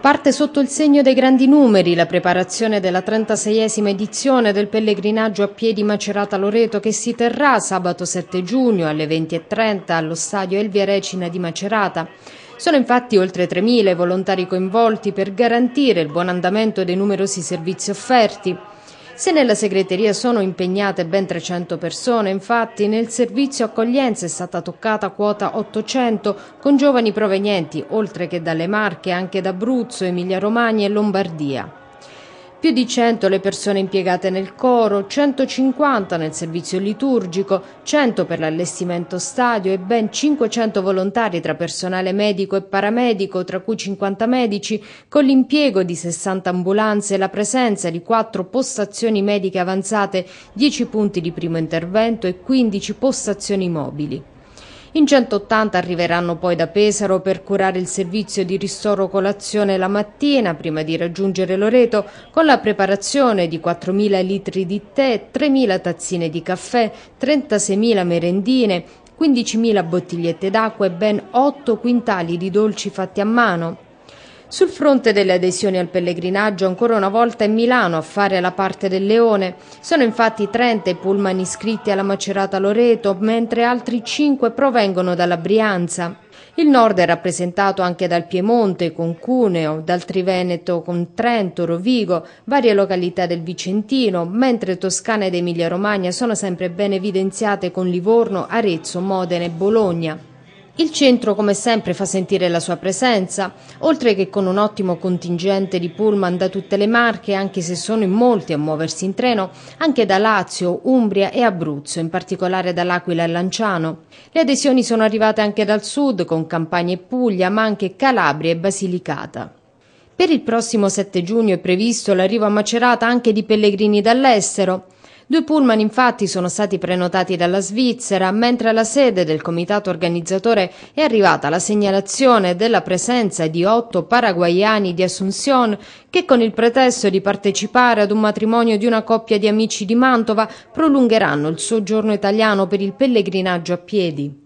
Parte sotto il segno dei grandi numeri la preparazione della 36esima edizione del pellegrinaggio a piedi Macerata Loreto che si terrà sabato 7 giugno alle 20.30 allo stadio Elvia Recina di Macerata. Sono infatti oltre 3.000 volontari coinvolti per garantire il buon andamento dei numerosi servizi offerti. Se nella segreteria sono impegnate ben 300 persone, infatti nel servizio accoglienza è stata toccata quota 800 con giovani provenienti, oltre che dalle Marche, anche da Abruzzo, Emilia-Romagna e Lombardia. Più di 100 le persone impiegate nel coro, 150 nel servizio liturgico, 100 per l'allestimento stadio e ben 500 volontari tra personale medico e paramedico, tra cui 50 medici, con l'impiego di 60 ambulanze e la presenza di 4 postazioni mediche avanzate, 10 punti di primo intervento e 15 postazioni mobili. In 180 arriveranno poi da Pesaro per curare il servizio di ristoro colazione la mattina prima di raggiungere Loreto con la preparazione di 4.000 litri di tè, 3.000 tazzine di caffè, 36.000 merendine, 15.000 bottigliette d'acqua e ben 8 quintali di dolci fatti a mano. Sul fronte delle adesioni al pellegrinaggio, ancora una volta è Milano a fare la parte del leone. Sono infatti 30 i pullman iscritti alla Macerata Loreto, mentre altri 5 provengono dalla Brianza. Il nord è rappresentato anche dal Piemonte con Cuneo, dal Triveneto con Trento, Rovigo, varie località del Vicentino, mentre Toscana ed Emilia-Romagna sono sempre ben evidenziate con Livorno, Arezzo, Modena e Bologna. Il centro come sempre fa sentire la sua presenza, oltre che con un ottimo contingente di pullman da tutte le marche, anche se sono in molti a muoversi in treno, anche da Lazio, Umbria e Abruzzo, in particolare dall'Aquila e Lanciano. Le adesioni sono arrivate anche dal sud, con Campania e Puglia, ma anche Calabria e Basilicata. Per il prossimo 7 giugno è previsto l'arrivo a Macerata anche di pellegrini dall'estero. Due pullman infatti sono stati prenotati dalla Svizzera, mentre alla sede del comitato organizzatore è arrivata la segnalazione della presenza di otto paraguayani di Assunción che con il pretesto di partecipare ad un matrimonio di una coppia di amici di Mantova prolungheranno il soggiorno italiano per il pellegrinaggio a piedi.